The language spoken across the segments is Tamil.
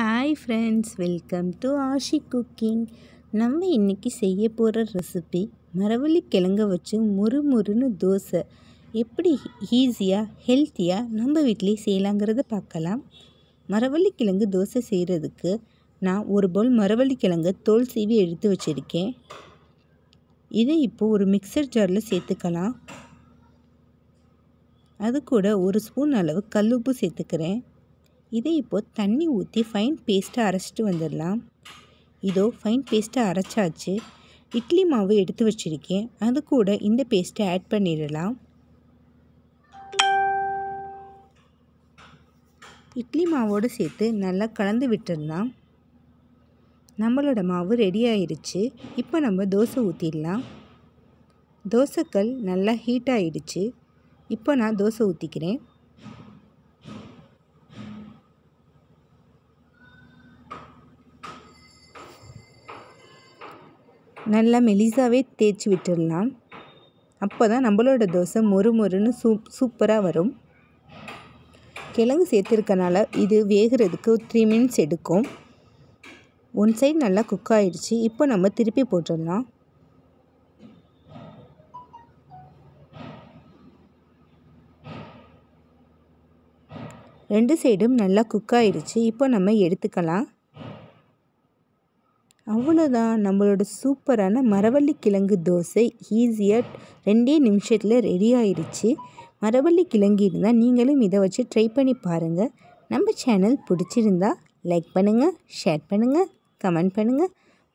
hi friends welcome to Aashi cooking நம்ம இன்றைக்கி செய்ய போகிற ரெசிபி மரவள்ளி கிழங்க வச்சு முறு முறுன்னு தோசை எப்படி ஈஸியாக ஹெல்த்தியாக நம்ம வீட்லேயே செய்யலாங்கிறத பார்க்கலாம் மரவள்ளி கிழங்கு தோசை செய்கிறதுக்கு நான் ஒரு பவுல் மரவள்ளி கிழங்கு தோல் சீவி எடுத்து வச்சுருக்கேன் இதை இப்போது ஒரு மிக்சர் ஜாரில் சேர்த்துக்கலாம் அது கூட ஒரு ஸ்பூன் அளவு கல்லுப்பு சேர்த்துக்கிறேன் இதை இப்போது தண்ணி ஊற்றி ஃபைன் பேஸ்ட்டை அரைச்சிட்டு வந்துடலாம் இதோ ஃபைன் பேஸ்ட்டை அரைச்சாச்சு இட்லி மாவு எடுத்து வச்சுருக்கேன் அது கூட இந்த பேஸ்ட்டை ஆட் பண்ணிடலாம் இட்லி மாவோடு சேர்த்து நல்லா கலந்து விட்டுடலாம் நம்மளோட மாவு ரெடி ஆயிடுச்சு இப்போ நம்ம தோசை ஊற்றிடலாம் தோசைக்கல் நல்லா ஹீட் ஆயிடுச்சு இப்போ நான் தோசை ஊற்றிக்கிறேன் நல்லா மெலிசாவே தேய்ச்சி விட்டுடலாம் அப்போ தான் நம்மளோட தோசை மொறு மொறுன்னு சூப் சூப்பராக வரும் கிழங்கு சேர்த்துருக்கனால இது வேகிறதுக்கு த்ரீ மினிட்ஸ் எடுக்கும் ஒன் சைடு நல்லா குக் ஆகிடுச்சு இப்போ நம்ம திருப்பி போட்டுடலாம் ரெண்டு சைடும் நல்லா குக் ஆகிடுச்சு இப்போ நம்ம எடுத்துக்கலாம் அவ்வளோதான் நம்மளோட சூப்பரான மரவள்ளி கிழங்கு தோசை ஈஸியாக ரெண்டே நிமிஷத்தில் ரெடி ஆயிடுச்சு மரவள்ளி கிழங்கு இருந்தால் நீங்களும் இதை வச்சு ட்ரை பண்ணி பாருங்கள் நம்ம சேனல் பிடிச்சிருந்தா லைக் பண்ணுங்கள் ஷேர் பண்ணுங்கள் கமெண்ட் பண்ணுங்கள்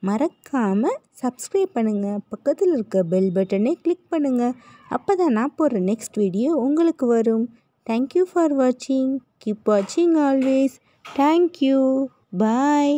மறக்காமல் சப்ஸ்கிரைப் பண்ணுங்கள் பக்கத்தில் இருக்க பெல் பட்டனை கிளிக் பண்ணுங்கள் அப்போ தான் நான் போடுற நெக்ஸ்ட் வீடியோ உங்களுக்கு வரும் தேங்க்யூ ஃபார் வாட்சிங் கீப் வாட்சிங் ஆல்வேஸ் தேங்க்யூ பாய்